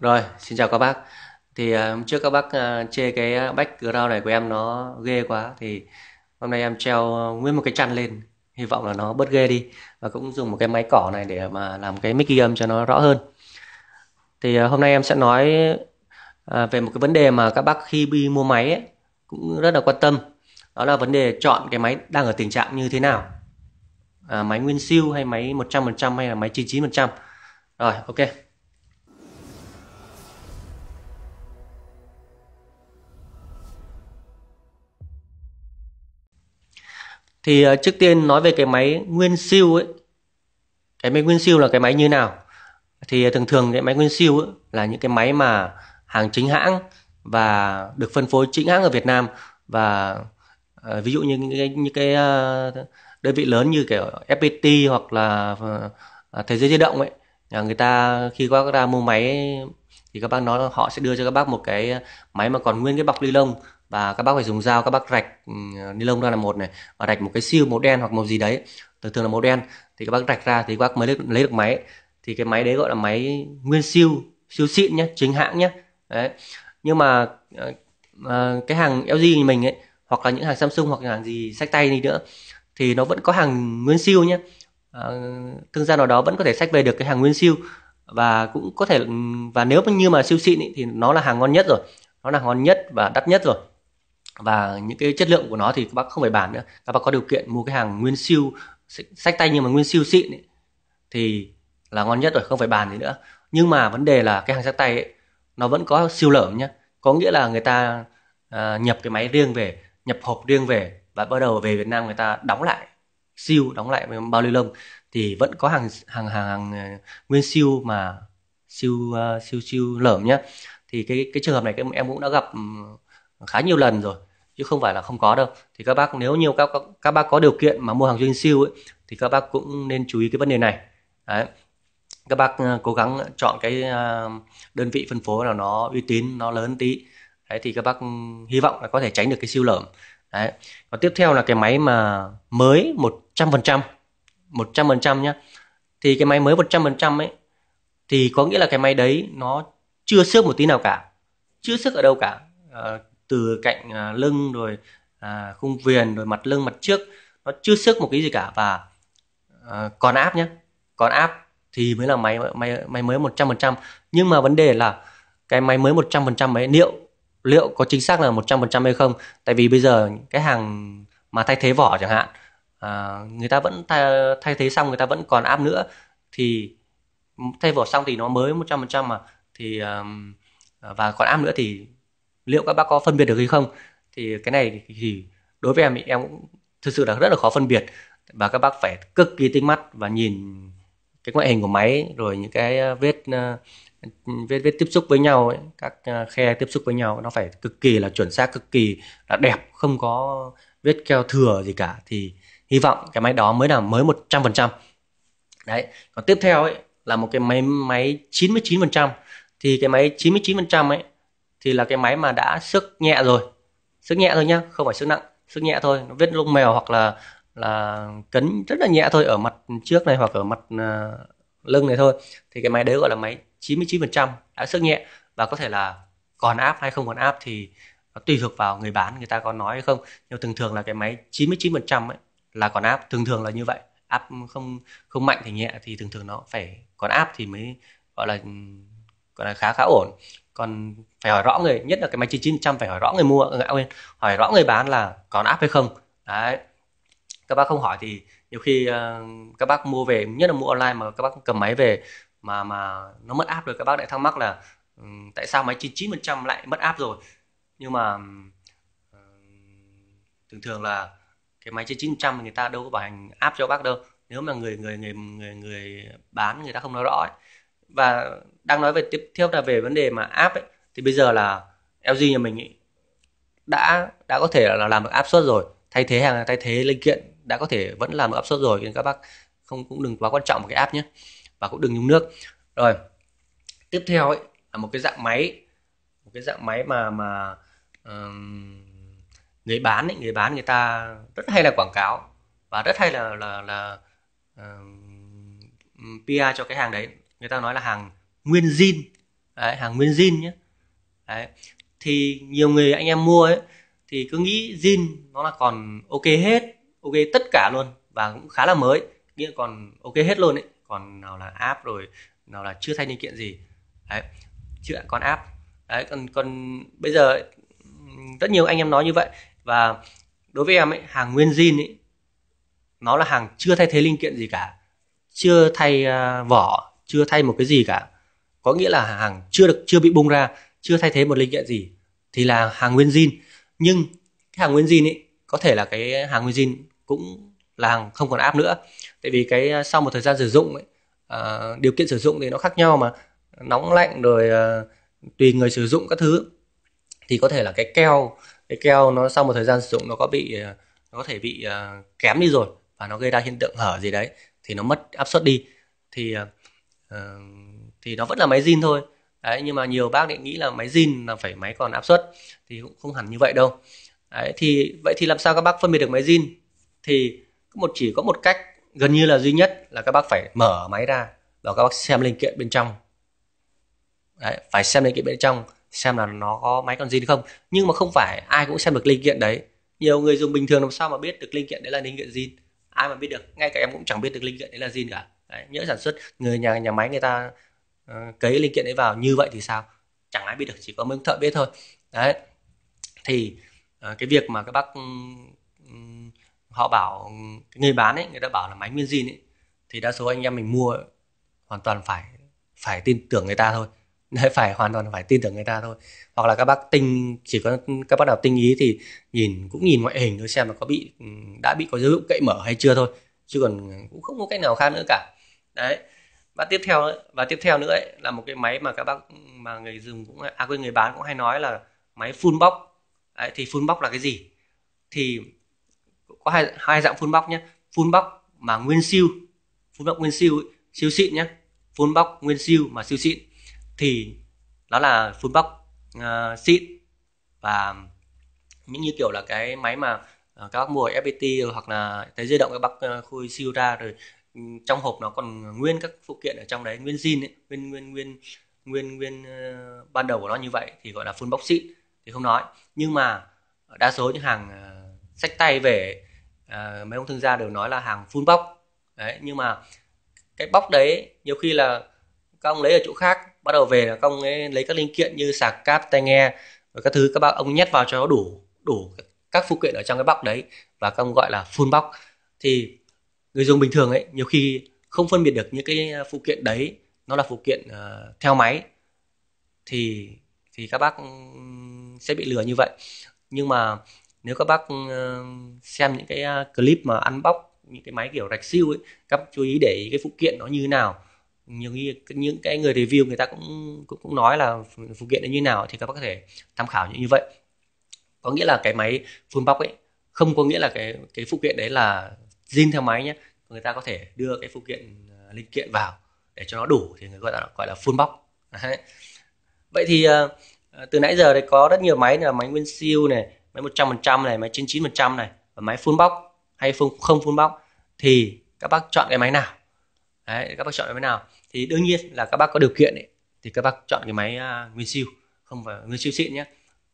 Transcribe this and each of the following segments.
Rồi, xin chào các bác. Thì ờ, hôm trước các bác ờ, chê cái background này của em nó ghê quá thì hôm nay em treo ờ, nguyên một cái chăn lên, hy vọng là nó bớt ghê đi và cũng dùng một cái máy cỏ này để mà làm cái mic ghi âm cho nó rõ hơn. Thì hôm nay em sẽ nói về một cái vấn đề mà các bác khi đi mua máy ấy, cũng rất là quan tâm. Đó là vấn đề chọn cái máy đang ở tình trạng như thế nào. À, máy nguyên siêu hay máy 100% hay là máy 99%. Rồi, ok. thì ờ, trước tiên nói về cái máy nguyên siêu ấy cái máy nguyên siêu là cái máy như nào thì ờ, thường thường cái máy nguyên siêu ấy, là những cái máy mà hàng chính hãng và được phân phối chính hãng ở Việt Nam và ờ, ví dụ như những cái, những cái đơn vị lớn như kiểu FPT hoặc là thế giới di động ấy là người ta khi các bác ra mua máy ấy, thì các bác nói họ sẽ đưa cho các bác một cái máy mà còn nguyên cái bọc ni lông và các bác phải dùng dao các bác rạch ừ, ni lông ra là một này và rạch một cái siêu màu đen hoặc màu gì đấy thường thường là màu đen thì các bác rạch ra thì các bác mới lấy, lấy được máy thì cái máy đấy gọi là máy nguyên siêu siêu xịn nhé chính hãng nhé đấy nhưng mà à, cái hàng LG như mình ấy hoặc là những hàng Samsung hoặc là hàng gì sách tay đi nữa thì nó vẫn có hàng nguyên siêu nhé à, ờ, thương gia nào đó vẫn có thể sách về được cái hàng nguyên siêu và cũng có thể ừ, và nếu như mà siêu xịn ý, thì nó là hàng ngon nhất rồi nó là ngon nhất và đắt nhất rồi và những cái chất lượng của nó thì các bác không phải bàn nữa các bác có điều kiện mua cái hàng nguyên siêu sách tay nhưng mà nguyên siêu xịn ấy, thì là ngon nhất rồi không phải bàn gì nữa nhưng mà vấn đề là cái hàng sách tay ấy, nó vẫn có siêu lởm nhá có nghĩa là người ta à, nhập cái máy riêng về nhập hộp riêng về và bắt đầu về Việt Nam người ta đóng lại siêu đóng lại bao ni lông thì vẫn có hàng hàng hàng, hàng à, nguyên siêu mà siêu uh, siêu siêu lởm nhá thì cái cái trường hợp này em cũng đã gặp khá nhiều lần rồi chứ không phải là không có đâu thì các bác nếu nhiều các các bác có điều kiện mà mua hàng doanh siêu ấy, thì các bác cũng nên chú ý cái vấn đề này đấy các bác ờ, cố gắng chọn cái ờ, đơn vị phân phối nào nó uy tín nó lớn tí đấy thì các bác ừ, hy vọng là có thể tránh được cái siêu lởm đấy và tiếp theo là cái máy mà mới 100% 100% nhá thì cái máy mới 100% ấy thì có nghĩa là cái máy đấy nó chưa xước một tí nào cả chưa xước ở đâu cả ờ, từ cạnh à, lưng rồi à, khung viền rồi mặt lưng mặt trước nó chưa sức một cái gì cả và à, còn áp nhé còn áp thì mới là máy máy máy mới 100% nhưng mà vấn đề là cái máy mới 100% máy liệu liệu có chính xác là 100% hay không tại vì bây giờ cái hàng mà thay thế vỏ chẳng hạn à, người ta vẫn thay, thay thế xong người ta vẫn còn áp nữa thì thay vỏ xong thì nó mới 100% mà thì à, và còn áp nữa thì liệu các bác có phân biệt được hay không thì cái này thì đối với em thì em cũng thực sự là rất là khó phân biệt và các bác phải cực kỳ tinh mắt và nhìn cái ngoại hình của máy rồi những cái ờ, vết ờ, vết vết tiếp xúc với nhau ấy, các ờ, khe tiếp xúc với nhau nó phải cực kỳ là chuẩn xác cực kỳ là đẹp không có vết keo thừa gì cả thì hy vọng cái máy đó mới là mới 100% đấy còn tiếp theo ấy là một cái máy máy 99% thì cái máy 99% ấy thì là cái máy mà đã sức nhẹ rồi sức nhẹ thôi nhá không phải sức nặng sức nhẹ thôi nó viết lông mèo hoặc là là cấn rất là nhẹ thôi ở mặt trước này hoặc ở mặt uh, lưng này thôi thì cái máy đấy gọi là máy 99% đã sức nhẹ và có thể là còn áp hay không còn áp thì nó tùy thuộc vào người bán người ta có nói hay không nhưng thường thường là cái máy 99% ấy là còn áp thường thường là như vậy áp không không mạnh thì nhẹ thì thường thường nó phải còn áp thì mới gọi là gọi là khá khá ổn còn phải hỏi rõ người nhất là cái máy 9900 phải hỏi rõ người mua ngại quên hỏi rõ người bán là còn áp hay không đấy các bác không hỏi thì nhiều khi ờ, các bác mua về nhất là mua online mà các bác cầm máy về mà mà nó mất áp rồi các bác lại thắc mắc là ừ, tại sao máy 99% lại mất áp rồi nhưng mà ờ, thường thường là cái máy 9900 người ta đâu có bảo hành áp cho bác đâu nếu mà người người người người người bán người ta không nói rõ ấy, và đang nói về tiếp theo là về vấn đề mà app ấy thì bây giờ là LG nhà mình ý, đã đã có thể là làm được áp suất rồi thay thế hàng thay thế linh kiện đã có thể vẫn làm được áp suất rồi nên các bác không cũng đừng quá quan trọng cái app nhé và cũng đừng nhúng nước rồi tiếp theo ấy là một cái dạng máy một cái dạng máy mà mà um, người bán ấy, người bán người ta rất hay là quảng cáo và rất hay là là là um, PR cho cái hàng đấy người ta nói là hàng nguyên zin đấy, hàng nguyên zin nhé đấy. thì nhiều người anh em mua ấy thì cứ nghĩ zin nó là còn ok hết ok tất cả luôn và cũng khá là mới nghĩa còn ok hết luôn ấy còn nào là app rồi nào là chưa thay linh kiện gì đấy chưa còn app đấy còn còn bây giờ rất nhiều anh em nói như vậy và đối với em ấy hàng nguyên zin ấy nó là hàng chưa thay thế linh kiện gì cả chưa thay uh, vỏ chưa thay một cái gì cả có nghĩa là hàng chưa được chưa bị bung ra chưa thay thế một linh kiện gì thì là hàng nguyên zin nhưng cái hàng nguyên zin ấy có thể là cái hàng nguyên zin cũng là hàng không còn áp nữa tại vì cái à, sau một thời gian sử dụng ấy, à, điều kiện sử dụng thì nó khác nhau mà nóng lạnh rồi à, tùy người sử dụng các thứ thì có thể là cái keo cái keo nó sau một thời gian sử dụng nó có bị à, nó có thể bị à, kém đi rồi và nó gây ra hiện tượng hở gì đấy thì nó mất áp suất đi thì à, thì đó vẫn là máy zin thôi đấy nhưng mà nhiều bác lại nghĩ là máy zin là phải máy còn áp suất thì cũng không hẳn như vậy đâu đấy thì vậy thì làm sao các bác phân biệt được máy zin thì một chỉ có một cách gần như là duy nhất là các bác phải mở máy ra và các bác xem linh kiện bên trong đấy, phải xem linh kiện bên trong xem là nó có máy còn zin không nhưng mà không phải ai cũng xem được linh kiện đấy nhiều người dùng bình thường làm sao mà biết được linh kiện đấy là linh kiện zin ai mà biết được ngay cả em cũng chẳng biết được linh kiện đấy là zin cả Đấy, nhỡ sản xuất người nhà nhà máy người ta uh, cấy linh kiện ấy vào như vậy thì sao chẳng ai biết được chỉ có mấy thợ biết thôi đấy thì uh, cái việc mà các bác um, họ bảo cái người bán ấy người ta bảo là máy nguyên zin ấy thì đa số anh em mình mua hoàn toàn phải phải tin tưởng người ta thôi đấy phải hoàn toàn phải tin tưởng người ta thôi hoặc là các bác tinh chỉ có các bác nào tinh ý thì nhìn cũng nhìn ngoại hình thôi xem là có bị ừ, đã bị có dấu hiệu cậy mở hay chưa thôi chứ còn cũng không có cách nào khác nữa cả đấy và tiếp theo và tiếp theo nữa ấy, là một cái máy mà các bác mà người dùng cũng à quên người bán cũng hay nói là máy full box đấy, thì full box là cái gì thì có hai hai dạng full box nhé full box mà nguyên siêu full box nguyên siêu siêu xịn nhé full box nguyên siêu mà siêu xịn thì nó là full box uh, xịn và những như kiểu là cái máy mà à, các bác mua ở FPT hoặc là tới di động các bác à, khui siêu ra rồi trong hộp nó còn nguyên các phụ kiện ở trong đấy nguyên zin ấy, nguyên nguyên nguyên nguyên nguyên uh, ban đầu của nó như vậy thì gọi là full box xịn thì không nói nhưng mà đa số những hàng uh, sách tay về uh, mấy ông thương gia đều nói là hàng full box đấy nhưng mà cái bóc đấy nhiều khi là các ông lấy ở chỗ khác bắt đầu về là các ông ấy lấy các linh kiện như sạc cáp tai nghe và các thứ các bác ông nhét vào cho nó đủ đủ các phụ kiện ở trong cái bóc đấy và các ông gọi là full box thì người dùng bình thường ấy nhiều khi không phân biệt được những cái à, phụ kiện đấy nó là phụ kiện uh, theo máy thì thì các bác sẽ bị lừa như vậy nhưng mà nếu các bác xem những cái à, clip mà ăn bóc những cái máy kiểu rạch siêu ấy các chú ý để ý cái phụ kiện nó như nào nhiều khi những cái người review người ta cũng cũng cũng nói là phụ kiện nó như nào thì các bác có thể tham khảo như vậy có nghĩa là cái máy full bóc ấy không có nghĩa là cái cái phụ kiện đấy là zin theo máy nhé người ta có thể đưa cái phụ kiện à, linh kiện vào để cho nó đủ thì người gọi là gọi là full box Đấy. vậy thì à, à, từ nãy giờ thì có rất nhiều máy là máy nguyên siêu này máy 100% này máy 99% này và máy full box hay không không full box thì các bác chọn cái máy nào Đấy, các bác chọn cái máy nào thì đương nhiên là các bác có điều kiện ấy, thì các bác chọn cái máy nguyên siêu không phải nguyên siêu xịn nhé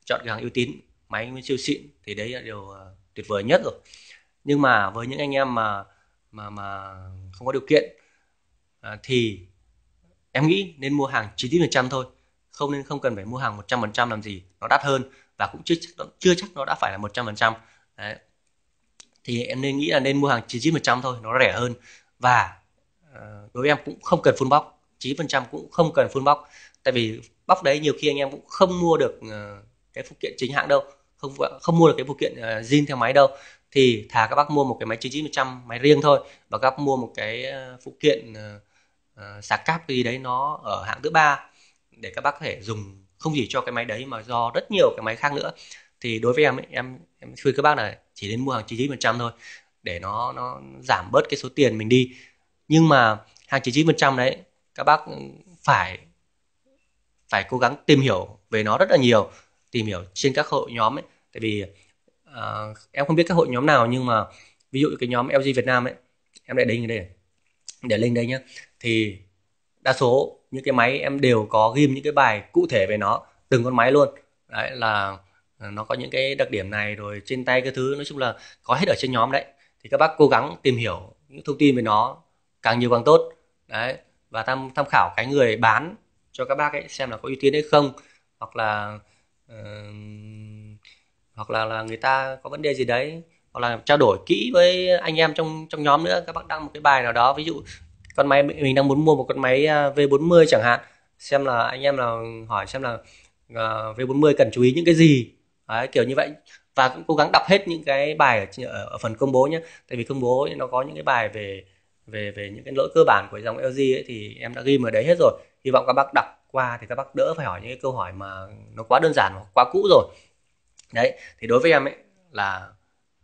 chọn cái hàng uy tín máy nguyên siêu xịn thì đấy là điều tuyệt vời nhất rồi nhưng mà với những anh em mà mà mà không có điều kiện à, thì em nghĩ nên mua hàng 90% thôi không nên không cần phải mua hàng 100% làm gì nó đắt hơn và cũng chưa chắc, chưa chắc nó đã phải là 100% trăm thì em nên nghĩ là nên mua hàng trăm thôi nó rẻ hơn và ờ, đối với em cũng không cần full box trăm cũng không cần full box tại vì bóc đấy nhiều khi anh em cũng không mua được ờ, cái phụ kiện chính hãng đâu không không mua được cái phụ kiện uh, zin theo máy đâu thì thà các bác mua một cái máy 9900 máy riêng thôi và các bác mua một cái ờ, phụ kiện uh, sạc cáp gì đấy nó ở hạng thứ ba để các bác có thể dùng không chỉ cho cái máy đấy mà do rất nhiều cái máy khác nữa thì đối với em ấy, em em khuyên các bác là chỉ nên mua hàng 99% thôi để nó nó giảm bớt cái số tiền mình đi nhưng mà hàng 99% đấy các bác phải phải cố gắng tìm hiểu về nó rất là nhiều tìm hiểu trên các hội nhóm ấy tại vì uh, em không biết các hội nhóm nào nhưng mà ví dụ cái nhóm LG Việt Nam ấy em lại đính đây để link đây nhá thì đa số những cái máy em đều có ghim những cái bài cụ thể về nó từng con máy luôn đấy là ừ, nó có những cái đặc điểm này rồi trên tay cái thứ nói chung là có hết ở trên nhóm đấy thì các bác cố gắng tìm hiểu những thông tin về nó càng nhiều càng tốt đấy và tham tham khảo cái người bán cho các bác ấy xem là có uy tín hay không hoặc là uh, hoặc là là người ta có vấn đề gì đấy hoặc là trao đổi kỹ với anh em trong trong nhóm nữa các bác đăng một cái bài nào đó ví dụ con máy mình đang muốn mua một con máy à, V40 chẳng hạn xem là anh em là hỏi xem là uh, à, V40 cần chú ý những cái gì đấy, kiểu như vậy và cũng cố gắng đọc hết những cái bài ở, ở, ở phần công bố nhé tại vì công bố nó có những cái bài về về về những cái lỗi cơ bản của dòng LG ấy, thì em đã ghi ở đấy hết rồi hy vọng các bác đọc qua thì các bác đỡ phải hỏi những cái câu hỏi mà nó quá đơn giản hoặc quá cũ rồi đấy thì đối với em ấy là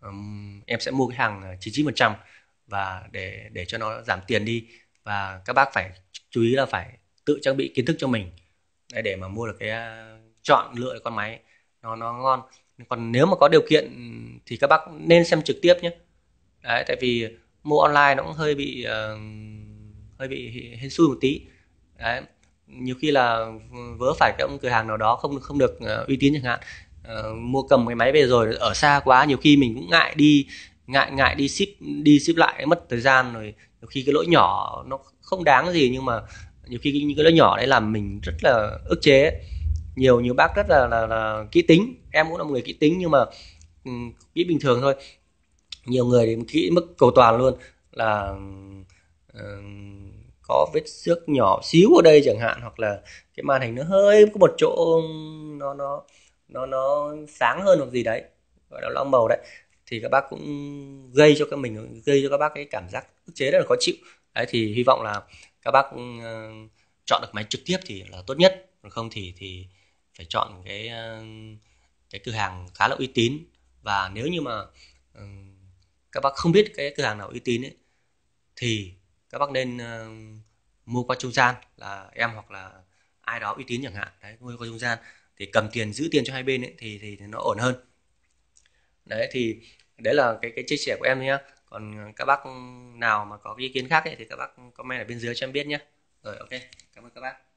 um, em sẽ mua cái hàng 99% và để để cho nó giảm tiền đi và các bác phải chú ý là phải tự trang bị kiến thức cho mình đấy, để mà mua được cái ờ, chọn lựa con máy nó nó ngon còn nếu mà có điều kiện thì các bác nên xem trực tiếp nhé đấy tại vì mua online nó cũng hơi bị uh, hơi bị hên xui một tí đấy nhiều khi là vớ phải cái ông cửa hàng nào đó không không được uh, uy tín chẳng hạn uh, mua cầm cái máy về rồi ở xa quá nhiều khi mình cũng ngại đi ngại ngại đi ship đi ship lại mất thời gian rồi nhiều khi cái lỗi nhỏ nó không đáng gì nhưng mà nhiều khi những cái lỗi nhỏ đấy làm mình rất là ức chế nhiều nhiều bác rất là, là là kỹ tính em cũng là một người kỹ tính nhưng mà um, ừ, kỹ bình thường thôi nhiều người thì kỹ mức cầu toàn luôn là uh, có vết xước nhỏ xíu ở đây chẳng hạn hoặc là cái màn hình nó hơi có một chỗ nó nó nó nó sáng hơn hoặc gì đấy gọi là long màu đấy thì các bác cũng gây cho các mình gây cho các bác cái cảm giác ức chế rất là khó chịu đấy thì hy vọng là các bác uh, chọn được máy trực tiếp thì là tốt nhất còn không thì thì phải chọn cái uh, cái cửa hàng khá là uy tín và nếu như mà uh, các bác không biết cái cửa hàng nào uy tín ấy, thì các bác nên uh, mua qua trung gian là em hoặc là ai đó uy tín chẳng hạn đấy mua qua trung gian thì cầm tiền giữ tiền cho hai bên ấy, thì thì nó ổn hơn đấy thì đấy là cái cái chia sẻ của em nhé còn các bác nào mà có ý kiến khác ấy, thì các bác comment ở bên dưới cho em biết nhé rồi ok cảm ơn các bác